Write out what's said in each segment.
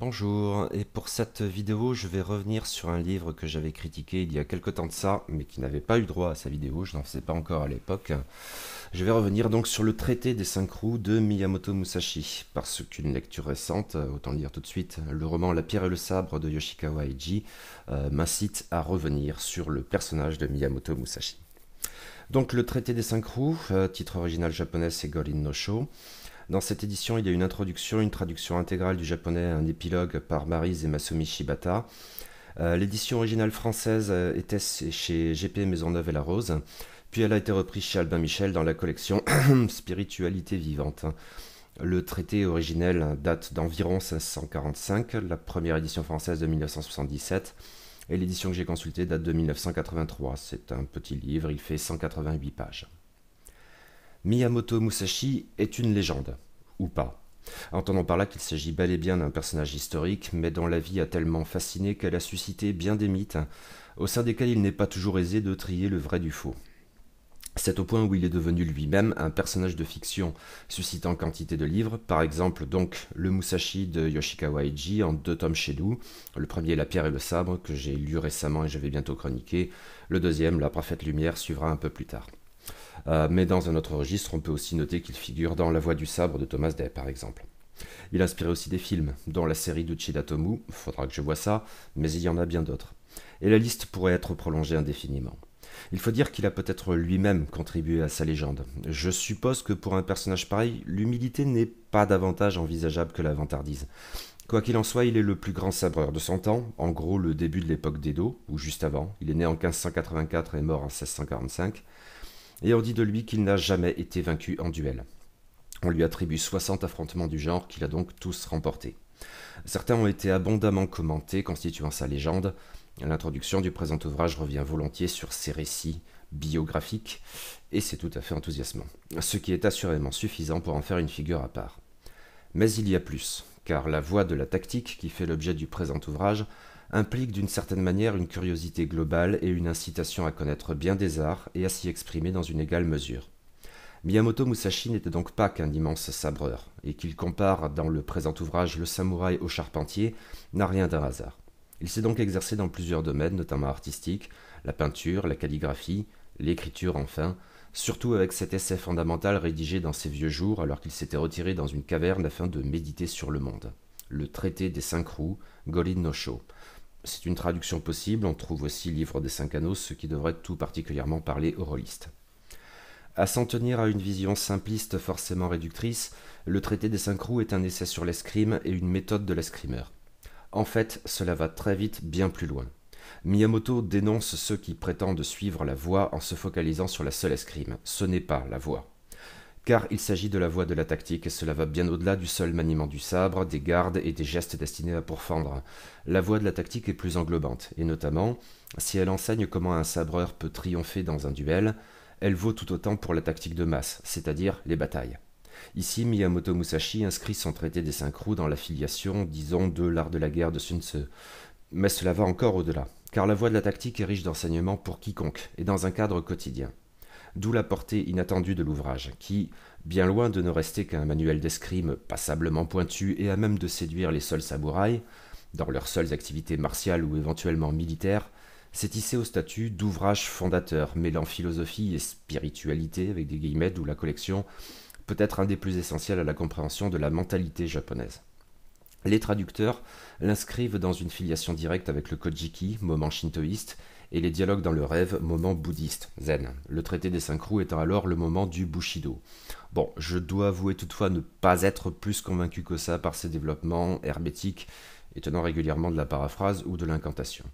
Bonjour, et pour cette vidéo, je vais revenir sur un livre que j'avais critiqué il y a quelque temps de ça, mais qui n'avait pas eu droit à sa vidéo, je n'en faisais pas encore à l'époque. Je vais revenir donc sur le traité des cinq roues de Miyamoto Musashi, parce qu'une lecture récente, autant dire tout de suite, le roman La pierre et le sabre de Yoshikawa Eiji, euh, m'incite à revenir sur le personnage de Miyamoto Musashi. Donc le traité des cinq roues, euh, titre original japonais c'est Gorin no Sho, dans cette édition, il y a une introduction, une traduction intégrale du japonais, un épilogue par Marise et Masumi Shibata. Euh, l'édition originale française euh, était chez GP Maisonneuve et La Rose, puis elle a été reprise chez Albin Michel dans la collection Spiritualité vivante. Le traité originel date d'environ 1645, la première édition française de 1977, et l'édition que j'ai consultée date de 1983. C'est un petit livre, il fait 188 pages. Miyamoto Musashi est une légende, ou pas. Entendons par là qu'il s'agit bel et bien d'un personnage historique, mais dont la vie a tellement fasciné qu'elle a suscité bien des mythes, au sein desquels il n'est pas toujours aisé de trier le vrai du faux. C'est au point où il est devenu lui-même un personnage de fiction, suscitant quantité de livres, par exemple donc le Musashi de Yoshikawa Eiji en deux tomes chez nous, le premier La pierre et le sabre que j'ai lu récemment et je vais bientôt chroniquer, le deuxième La prophète lumière suivra un peu plus tard. Euh, mais dans un autre registre, on peut aussi noter qu'il figure dans La Voix du Sabre de Thomas Day, par exemple. Il a inspiré aussi des films, dont la série d'Uchida Tomu, faudra que je vois ça, mais il y en a bien d'autres. Et la liste pourrait être prolongée indéfiniment. Il faut dire qu'il a peut-être lui-même contribué à sa légende. Je suppose que pour un personnage pareil, l'humilité n'est pas davantage envisageable que la vantardise. Quoi qu'il en soit, il est le plus grand sabreur de son temps, en gros le début de l'époque d'Edo, ou juste avant. Il est né en 1584 et mort en 1645 et on dit de lui qu'il n'a jamais été vaincu en duel. On lui attribue 60 affrontements du genre qu'il a donc tous remportés. Certains ont été abondamment commentés, constituant sa légende. L'introduction du présent ouvrage revient volontiers sur ses récits biographiques, et c'est tout à fait enthousiasmant, ce qui est assurément suffisant pour en faire une figure à part. Mais il y a plus, car la voie de la tactique qui fait l'objet du présent ouvrage implique d'une certaine manière une curiosité globale et une incitation à connaître bien des arts et à s'y exprimer dans une égale mesure. Miyamoto Musashi n'était donc pas qu'un immense sabreur, et qu'il compare dans le présent ouvrage le samouraï au charpentier n'a rien d'un hasard. Il s'est donc exercé dans plusieurs domaines, notamment artistiques, la peinture, la calligraphie, l'écriture enfin, surtout avec cet essai fondamental rédigé dans ses vieux jours alors qu'il s'était retiré dans une caverne afin de méditer sur le monde. Le traité des cinq roues, Gorin no Sho, c'est une traduction possible, on trouve aussi Livre des Cinq Anneaux, ce qui devrait tout particulièrement parler aux rôlistes. À s'en tenir à une vision simpliste forcément réductrice, le traité des cinq roues est un essai sur l'escrime et une méthode de l'escrimeur. En fait, cela va très vite bien plus loin. Miyamoto dénonce ceux qui prétendent suivre la voie en se focalisant sur la seule escrime. Ce n'est pas la voie car il s'agit de la voie de la tactique, et cela va bien au-delà du seul maniement du sabre, des gardes et des gestes destinés à pourfendre. La voie de la tactique est plus englobante, et notamment, si elle enseigne comment un sabreur peut triompher dans un duel, elle vaut tout autant pour la tactique de masse, c'est-à-dire les batailles. Ici, Miyamoto Musashi inscrit son traité des cinq roues dans la filiation, disons, de l'art de la guerre de Sun Tzu. Mais cela va encore au-delà, car la voie de la tactique est riche d'enseignements pour quiconque, et dans un cadre quotidien d'où la portée inattendue de l'ouvrage, qui, bien loin de ne rester qu'un manuel d'escrime passablement pointu et à même de séduire les seuls samouraïs, dans leurs seules activités martiales ou éventuellement militaires, s'est tissé au statut d'ouvrage fondateur, mêlant philosophie et spiritualité avec des guillemets, d'où la collection peut être un des plus essentiels à la compréhension de la mentalité japonaise. Les traducteurs l'inscrivent dans une filiation directe avec le Kojiki, moment shintoïste, et les dialogues dans le rêve, moment bouddhiste, zen. Le traité des cinq roues étant alors le moment du Bushido. Bon, je dois avouer toutefois ne pas être plus convaincu que ça par ces développements hermétiques, étonnant régulièrement de la paraphrase ou de l'incantation.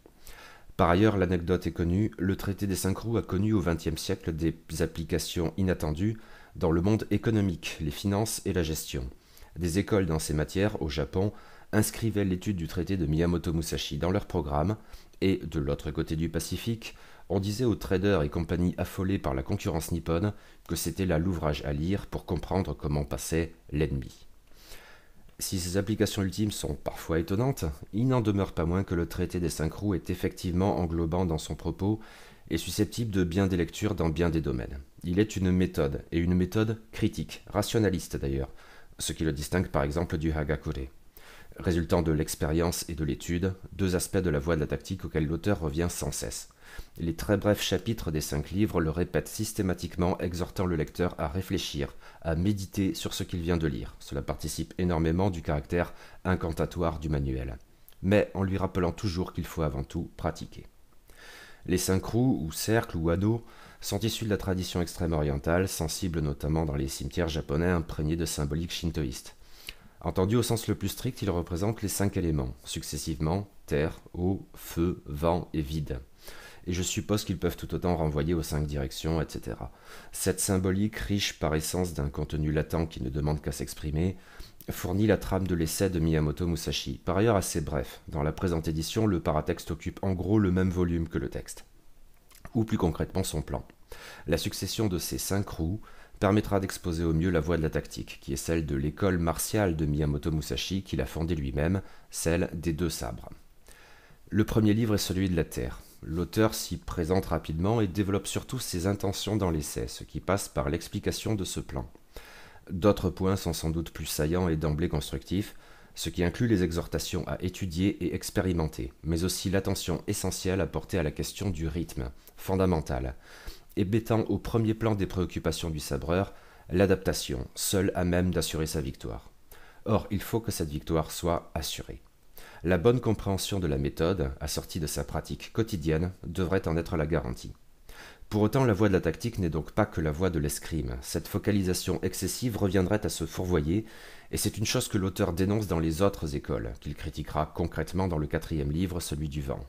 Par ailleurs, l'anecdote est connue, le traité des cinq roues a connu au XXe siècle des applications inattendues dans le monde économique, les finances et la gestion. Des écoles dans ces matières, au Japon, inscrivaient l'étude du traité de Miyamoto Musashi dans leur programme, et de l'autre côté du Pacifique, on disait aux traders et compagnies affolés par la concurrence nippone que c'était là l'ouvrage à lire pour comprendre comment passait l'ennemi. Si ces applications ultimes sont parfois étonnantes, il n'en demeure pas moins que le traité des cinq roues est effectivement englobant dans son propos et susceptible de bien des lectures dans bien des domaines. Il est une méthode, et une méthode critique, rationaliste d'ailleurs, ce qui le distingue par exemple du Hagakure résultant de l'expérience et de l'étude, deux aspects de la voie de la tactique auxquels l'auteur revient sans cesse. Les très brefs chapitres des cinq livres le répètent systématiquement, exhortant le lecteur à réfléchir, à méditer sur ce qu'il vient de lire. Cela participe énormément du caractère incantatoire du manuel, mais en lui rappelant toujours qu'il faut avant tout pratiquer. Les cinq roues, ou cercles, ou anneaux, sont issus de la tradition extrême orientale, sensible notamment dans les cimetières japonais imprégnés de symboliques shintoïstes. Entendu au sens le plus strict, il représente les cinq éléments, successivement terre, eau, feu, vent et vide. Et je suppose qu'ils peuvent tout autant renvoyer aux cinq directions, etc. Cette symbolique, riche par essence d'un contenu latent qui ne demande qu'à s'exprimer, fournit la trame de l'essai de Miyamoto Musashi, par ailleurs assez bref. Dans la présente édition, le paratexte occupe en gros le même volume que le texte, ou plus concrètement son plan. La succession de ces cinq roues permettra d'exposer au mieux la voie de la tactique, qui est celle de l'école martiale de Miyamoto Musashi qu'il a fondée lui-même, celle des deux sabres. Le premier livre est celui de la Terre. L'auteur s'y présente rapidement et développe surtout ses intentions dans l'essai, ce qui passe par l'explication de ce plan. D'autres points sont sans doute plus saillants et d'emblée constructifs, ce qui inclut les exhortations à étudier et expérimenter, mais aussi l'attention essentielle à à la question du rythme, fondamentale, et mettant au premier plan des préoccupations du sabreur l'adaptation, seule à même d'assurer sa victoire. Or, il faut que cette victoire soit assurée. La bonne compréhension de la méthode, assortie de sa pratique quotidienne, devrait en être la garantie. Pour autant, la voie de la tactique n'est donc pas que la voie de l'escrime. Cette focalisation excessive reviendrait à se fourvoyer, et c'est une chose que l'auteur dénonce dans les autres écoles, qu'il critiquera concrètement dans le quatrième livre, celui du vent.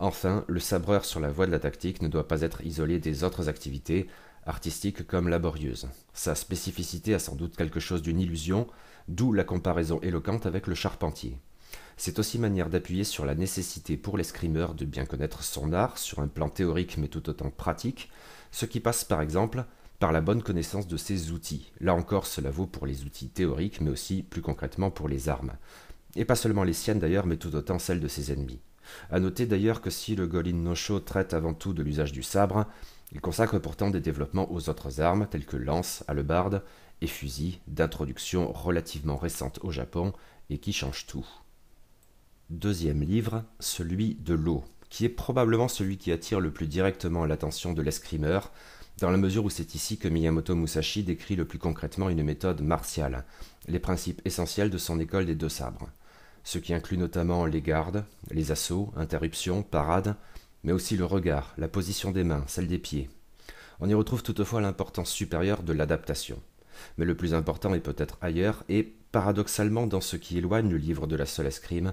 Enfin, le sabreur sur la voie de la tactique ne doit pas être isolé des autres activités, artistiques comme laborieuses. Sa spécificité a sans doute quelque chose d'une illusion, d'où la comparaison éloquente avec le charpentier. C'est aussi manière d'appuyer sur la nécessité pour l'escrimeur de bien connaître son art sur un plan théorique mais tout autant pratique, ce qui passe par exemple par la bonne connaissance de ses outils. Là encore, cela vaut pour les outils théoriques mais aussi plus concrètement pour les armes. Et pas seulement les siennes d'ailleurs, mais tout autant celles de ses ennemis. A noter d'ailleurs que si le Golin Nocho traite avant tout de l'usage du sabre, il consacre pourtant des développements aux autres armes telles que lance, hallebarde et fusil, d'introduction relativement récente au Japon et qui change tout. Deuxième livre, celui de l'eau, qui est probablement celui qui attire le plus directement l'attention de l'escrimeur, dans la mesure où c'est ici que Miyamoto Musashi décrit le plus concrètement une méthode martiale, les principes essentiels de son école des deux sabres ce qui inclut notamment les gardes, les assauts, interruptions, parades, mais aussi le regard, la position des mains, celle des pieds. On y retrouve toutefois l'importance supérieure de l'adaptation. Mais le plus important est peut-être ailleurs, et paradoxalement dans ce qui éloigne le livre de la seule escrime,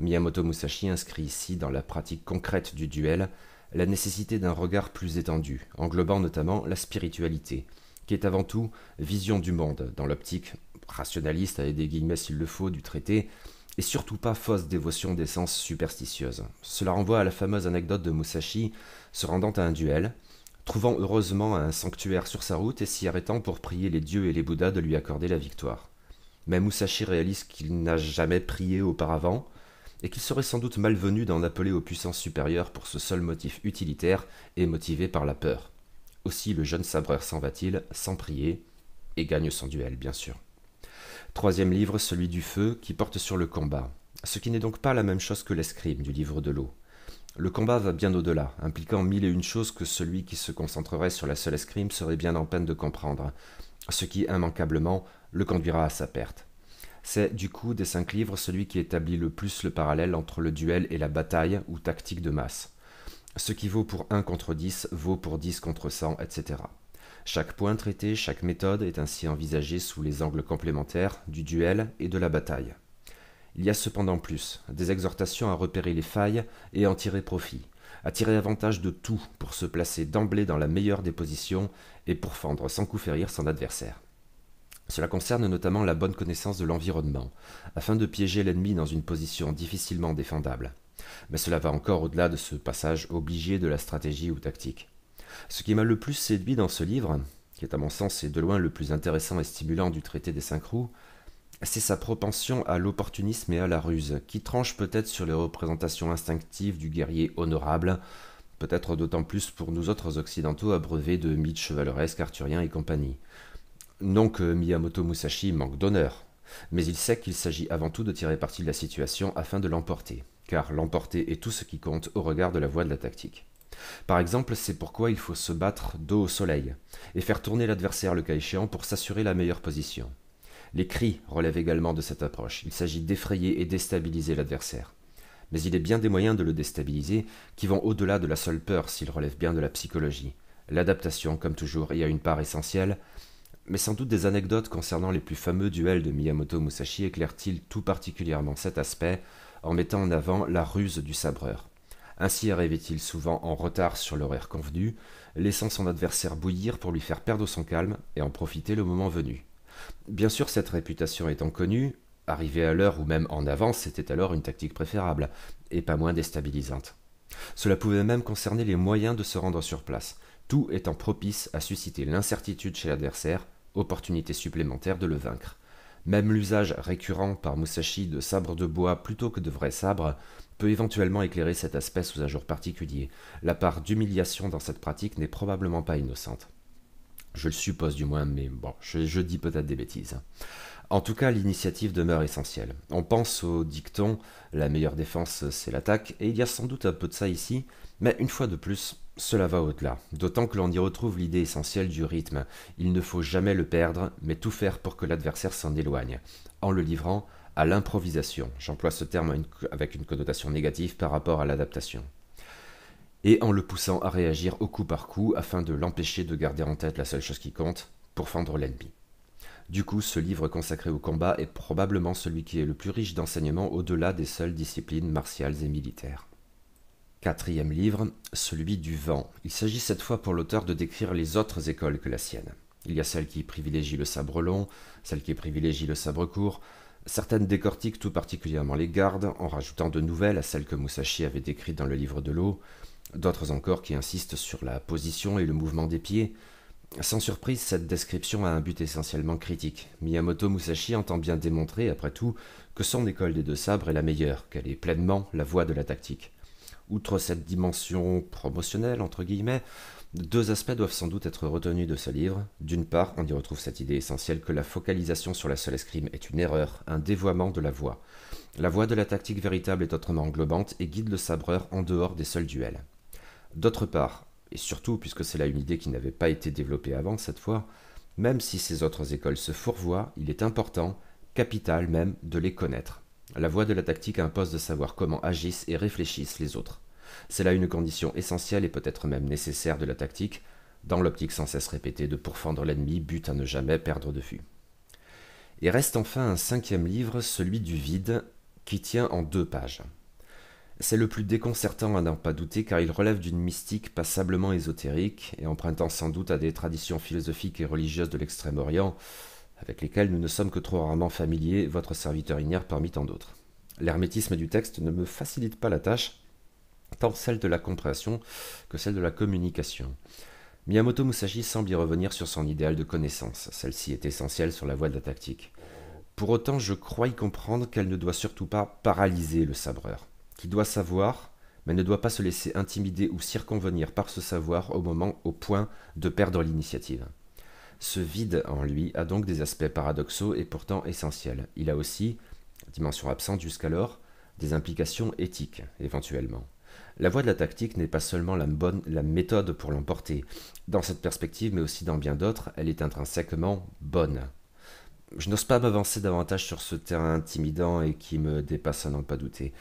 Miyamoto Musashi inscrit ici dans la pratique concrète du duel la nécessité d'un regard plus étendu, englobant notamment la spiritualité, qui est avant tout vision du monde, dans l'optique rationaliste, avec des guillemets s'il le faut, du traité, et surtout pas fausse dévotion d'essence superstitieuse. Cela renvoie à la fameuse anecdote de Musashi se rendant à un duel, trouvant heureusement un sanctuaire sur sa route et s'y arrêtant pour prier les dieux et les bouddhas de lui accorder la victoire. Mais Musashi réalise qu'il n'a jamais prié auparavant et qu'il serait sans doute malvenu d'en appeler aux puissances supérieures pour ce seul motif utilitaire et motivé par la peur. Aussi le jeune sabreur s'en va-t-il sans prier et gagne son duel, bien sûr. Troisième livre, celui du feu, qui porte sur le combat, ce qui n'est donc pas la même chose que l'escrime du livre de l'eau. Le combat va bien au-delà, impliquant mille et une choses que celui qui se concentrerait sur la seule escrime serait bien en peine de comprendre, ce qui immanquablement le conduira à sa perte. C'est du coup des cinq livres celui qui établit le plus le parallèle entre le duel et la bataille ou tactique de masse. Ce qui vaut pour 1 contre 10 vaut pour 10 contre 100, etc. Chaque point traité, chaque méthode est ainsi envisagée sous les angles complémentaires du duel et de la bataille. Il y a cependant plus, des exhortations à repérer les failles et en tirer profit, à tirer avantage de tout pour se placer d'emblée dans la meilleure des positions et pour fendre sans coup férir son adversaire. Cela concerne notamment la bonne connaissance de l'environnement, afin de piéger l'ennemi dans une position difficilement défendable. Mais cela va encore au-delà de ce passage obligé de la stratégie ou tactique. Ce qui m'a le plus séduit dans ce livre, qui est à mon sens et de loin le plus intéressant et stimulant du traité des cinq roues, c'est sa propension à l'opportunisme et à la ruse, qui tranche peut-être sur les représentations instinctives du guerrier honorable, peut-être d'autant plus pour nous autres occidentaux abreuvés de mythes chevaleresques, arthuriens et compagnie. Non que Miyamoto Musashi manque d'honneur, mais il sait qu'il s'agit avant tout de tirer parti de la situation afin de l'emporter, car l'emporter est tout ce qui compte au regard de la voie de la tactique. Par exemple, c'est pourquoi il faut se battre dos au soleil et faire tourner l'adversaire le cas échéant pour s'assurer la meilleure position. Les cris relèvent également de cette approche. Il s'agit d'effrayer et déstabiliser l'adversaire. Mais il est bien des moyens de le déstabiliser qui vont au-delà de la seule peur s'il relève bien de la psychologie. L'adaptation, comme toujours, y a une part essentielle, mais sans doute des anecdotes concernant les plus fameux duels de Miyamoto Musashi éclairent-ils tout particulièrement cet aspect en mettant en avant la ruse du sabreur. Ainsi arrivait-il souvent en retard sur l'horaire convenu, laissant son adversaire bouillir pour lui faire perdre son calme et en profiter le moment venu. Bien sûr, cette réputation étant connue, arriver à l'heure ou même en avance, c'était alors une tactique préférable, et pas moins déstabilisante. Cela pouvait même concerner les moyens de se rendre sur place, tout étant propice à susciter l'incertitude chez l'adversaire, opportunité supplémentaire de le vaincre. Même l'usage récurrent par Musashi de sabres de bois plutôt que de vrais sabres peut éventuellement éclairer cet aspect sous un jour particulier. La part d'humiliation dans cette pratique n'est probablement pas innocente. Je le suppose du moins, mais bon, je, je dis peut-être des bêtises. En tout cas, l'initiative demeure essentielle. On pense au dicton la meilleure défense, c'est l'attaque, et il y a sans doute un peu de ça ici, mais une fois de plus, cela va au-delà, d'autant que l'on y retrouve l'idée essentielle du rythme. Il ne faut jamais le perdre, mais tout faire pour que l'adversaire s'en éloigne, en le livrant à l'improvisation. J'emploie ce terme avec une connotation négative par rapport à l'adaptation. Et en le poussant à réagir au coup par coup afin de l'empêcher de garder en tête la seule chose qui compte, pour fendre l'ennemi. Du coup, ce livre consacré au combat est probablement celui qui est le plus riche d'enseignements au-delà des seules disciplines martiales et militaires. Quatrième livre, celui du vent. Il s'agit cette fois pour l'auteur de décrire les autres écoles que la sienne. Il y a celles qui privilégie le sabre long, celle qui privilégie le sabre court. Certaines décortiquent tout particulièrement les gardes, en rajoutant de nouvelles à celles que Musashi avait décrites dans le livre de l'eau. D'autres encore qui insistent sur la position et le mouvement des pieds, sans surprise, cette description a un but essentiellement critique. Miyamoto Musashi entend bien démontrer, après tout, que son école des deux sabres est la meilleure, qu'elle est pleinement la voie de la tactique. Outre cette dimension promotionnelle, entre guillemets, deux aspects doivent sans doute être retenus de ce livre. D'une part, on y retrouve cette idée essentielle que la focalisation sur la seule escrime est une erreur, un dévoiement de la voie. La voie de la tactique véritable est autrement englobante et guide le sabreur en dehors des seuls duels. D'autre part, et surtout puisque c'est là une idée qui n'avait pas été développée avant cette fois, même si ces autres écoles se fourvoient, il est important, capital même, de les connaître. La voie de la tactique impose de savoir comment agissent et réfléchissent les autres. C'est là une condition essentielle et peut-être même nécessaire de la tactique, dans l'optique sans cesse répétée de pourfendre l'ennemi, but à ne jamais perdre de vue. Et reste enfin un cinquième livre, celui du vide, qui tient en deux pages. C'est le plus déconcertant à n'en pas douter car il relève d'une mystique passablement ésotérique et empruntant sans doute à des traditions philosophiques et religieuses de l'Extrême-Orient, avec lesquelles nous ne sommes que trop rarement familiers, votre serviteur ignare parmi tant d'autres. L'hermétisme du texte ne me facilite pas la tâche, tant celle de la compréhension que celle de la communication. Miyamoto Musashi semble y revenir sur son idéal de connaissance, celle-ci est essentielle sur la voie de la tactique. Pour autant, je crois y comprendre qu'elle ne doit surtout pas paralyser le sabreur qui doit savoir, mais ne doit pas se laisser intimider ou circonvenir par ce savoir au moment au point de perdre l'initiative. Ce vide en lui a donc des aspects paradoxaux et pourtant essentiels. Il a aussi, dimension absente jusqu'alors, des implications éthiques, éventuellement. La voie de la tactique n'est pas seulement la bonne la méthode pour l'emporter. Dans cette perspective, mais aussi dans bien d'autres, elle est intrinsèquement bonne. Je n'ose pas m'avancer davantage sur ce terrain intimidant et qui me dépasse à n'en pas douter.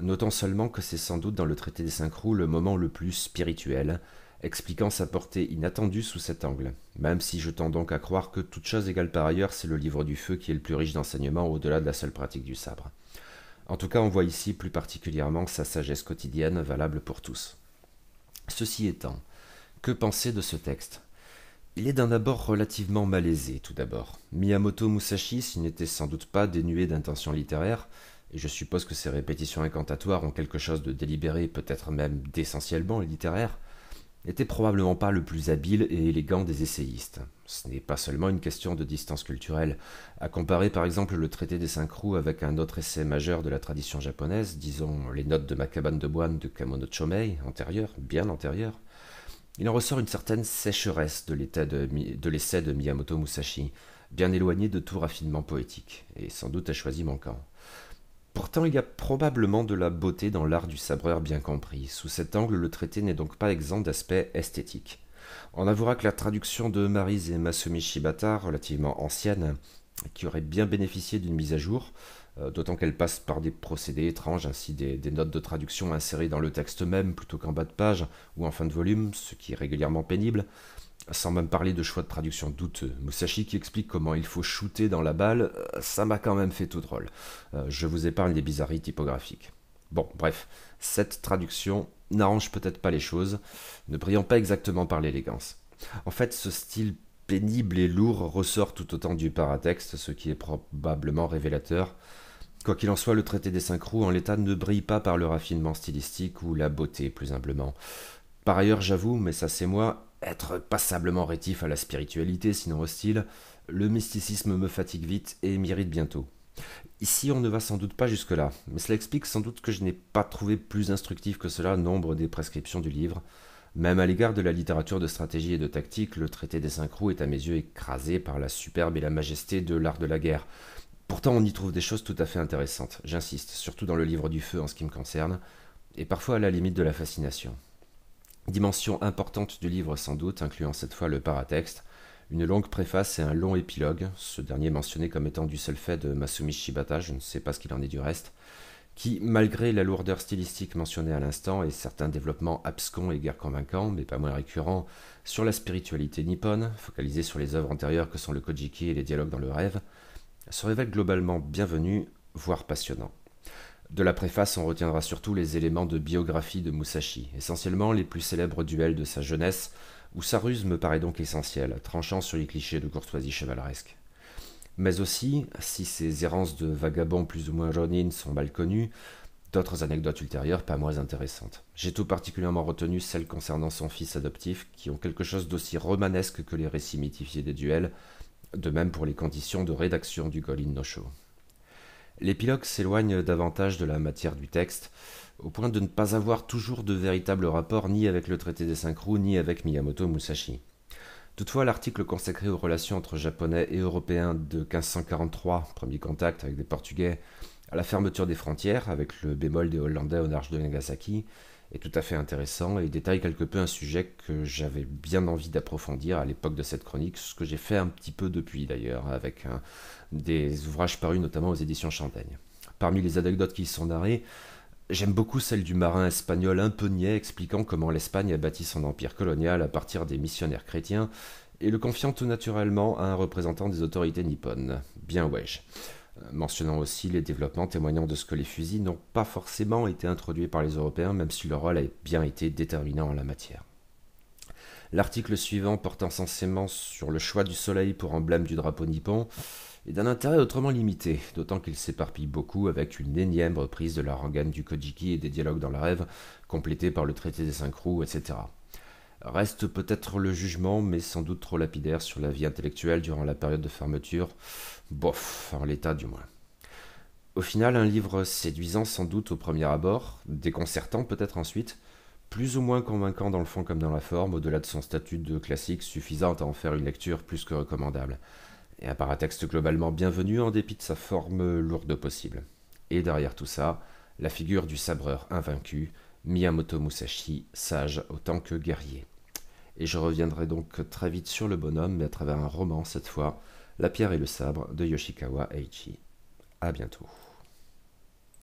Notons seulement que c'est sans doute dans le traité des cinq roues le moment le plus spirituel, expliquant sa portée inattendue sous cet angle, même si je tends donc à croire que toute chose égale par ailleurs, c'est le livre du feu qui est le plus riche d'enseignements au-delà de la seule pratique du sabre. En tout cas, on voit ici plus particulièrement sa sagesse quotidienne valable pour tous. Ceci étant, que penser de ce texte il est d'un abord relativement malaisé, tout d'abord. Miyamoto Musashi, s'il n'était sans doute pas dénué d'intention littéraire, et je suppose que ces répétitions incantatoires ont quelque chose de délibéré, peut-être même d'essentiellement littéraire, n'était probablement pas le plus habile et élégant des essayistes. Ce n'est pas seulement une question de distance culturelle. À comparer par exemple le traité des cinq roues avec un autre essai majeur de la tradition japonaise, disons les notes de ma cabane de boine de Kamono Chomei, antérieure, bien antérieure, il en ressort une certaine sécheresse de l'essai de, de Miyamoto Musashi, bien éloigné de tout raffinement poétique, et sans doute à choisi manquant. Pourtant, il y a probablement de la beauté dans l'art du sabreur bien compris. Sous cet angle, le traité n'est donc pas exempt d'aspect esthétique. On avouera que la traduction de Marise et Masumi Shibata, relativement ancienne, qui aurait bien bénéficié d'une mise à jour, euh, d'autant qu'elle passe par des procédés étranges, ainsi des, des, notes de traduction insérées dans le texte même plutôt qu'en bas de page ou en fin de volume, ce qui est régulièrement pénible, sans même parler de choix de traduction douteux. Musashi qui explique comment il faut shooter dans la balle, euh, ça m'a quand même fait tout drôle. Euh, je vous épargne les bizarreries typographiques. Bon, bref, cette traduction n'arrange peut-être pas les choses, ne brillant pas exactement par l'élégance. En fait, ce style pénible et lourd ressort tout autant du paratexte, ce qui est probablement révélateur. Quoi qu'il en soit, le traité des cinq roues en l'état ne brille pas par le raffinement stylistique ou la beauté, plus humblement. Par ailleurs, j'avoue, mais ça c'est moi, être passablement rétif à la spiritualité, sinon hostile, le mysticisme me fatigue vite et m'irrite bientôt. Ici, on ne va sans doute pas jusque-là, mais cela explique sans doute que je n'ai pas trouvé plus instructif que cela nombre des prescriptions du livre. Même à l'égard de la littérature de stratégie et de tactique, le traité des cinq roues est à mes yeux écrasé par la superbe et la majesté de l'art de la guerre. Pourtant, on y trouve des choses tout à fait intéressantes, j'insiste, surtout dans le livre du feu en ce qui me concerne, et parfois à la limite de la fascination. Dimension importante du livre sans doute, incluant cette fois le paratexte, une longue préface et un long épilogue, ce dernier mentionné comme étant du seul fait de Masumi Shibata, je ne sais pas ce qu'il en est du reste, qui, malgré la lourdeur stylistique mentionnée à l'instant et certains développements abscons et guère convaincants, mais pas moins récurrents, sur la spiritualité nippone, focalisée sur les œuvres antérieures que sont le Kojiki et les dialogues dans le rêve, se révèle globalement bienvenu, voire passionnant. De la préface, on retiendra surtout les éléments de biographie de Musashi, essentiellement les plus célèbres duels de sa jeunesse, où sa ruse me paraît donc essentielle, tranchant sur les clichés de courtoisie chevaleresque. Mais aussi, si ses errances de vagabond plus ou moins ronin sont mal connues, d'autres anecdotes ultérieures pas moins intéressantes. J'ai tout particulièrement retenu celles concernant son fils adoptif, qui ont quelque chose d'aussi romanesque que les récits mythifiés des duels, de même pour les conditions de rédaction du Golin no Show. L'épilogue s'éloigne davantage de la matière du texte, au point de ne pas avoir toujours de véritable rapport ni avec le traité des cinq roues ni avec Miyamoto Musashi. Toutefois, l'article consacré aux relations entre Japonais et Européens de 1543, premier contact avec des Portugais, à la fermeture des frontières, avec le bémol des Hollandais au large de Nagasaki, est tout à fait intéressant et détaille quelque peu un sujet que j'avais bien envie d'approfondir à l'époque de cette chronique, ce que j'ai fait un petit peu depuis d'ailleurs, avec hein, des ouvrages parus notamment aux éditions Chantagne. Parmi les anecdotes qui y sont narrées, J'aime beaucoup celle du marin espagnol un peu niais expliquant comment l'Espagne a bâti son empire colonial à partir des missionnaires chrétiens et le confiant tout naturellement à un représentant des autorités nippones. Bien wesh. Euh, mentionnant aussi les développements témoignant de ce que les fusils n'ont pas forcément été introduits par les Européens, même si leur rôle a bien été déterminant en la matière. L'article suivant portant censément sur le choix du soleil pour emblème du drapeau nippon est d'un intérêt autrement limité, d'autant qu'il s'éparpille beaucoup avec une énième reprise de la rengaine du Kojiki et des dialogues dans le rêve, complété par le traité des cinq roues, etc. Reste peut-être le jugement, mais sans doute trop lapidaire, sur la vie intellectuelle durant la période de fermeture. Bof, en l'état du moins. Au final, un livre séduisant sans doute au premier abord, déconcertant peut-être ensuite, plus ou moins convaincant dans le fond comme dans la forme, au-delà de son statut de classique suffisant à en faire une lecture plus que recommandable, et un paratexte globalement bienvenu en dépit de sa forme lourde possible. Et derrière tout ça, la figure du sabreur invaincu, Miyamoto Musashi, sage autant que guerrier et je reviendrai donc très vite sur le bonhomme, mais à travers un roman cette fois, La pierre et le sabre de Yoshikawa Eichi. A bientôt.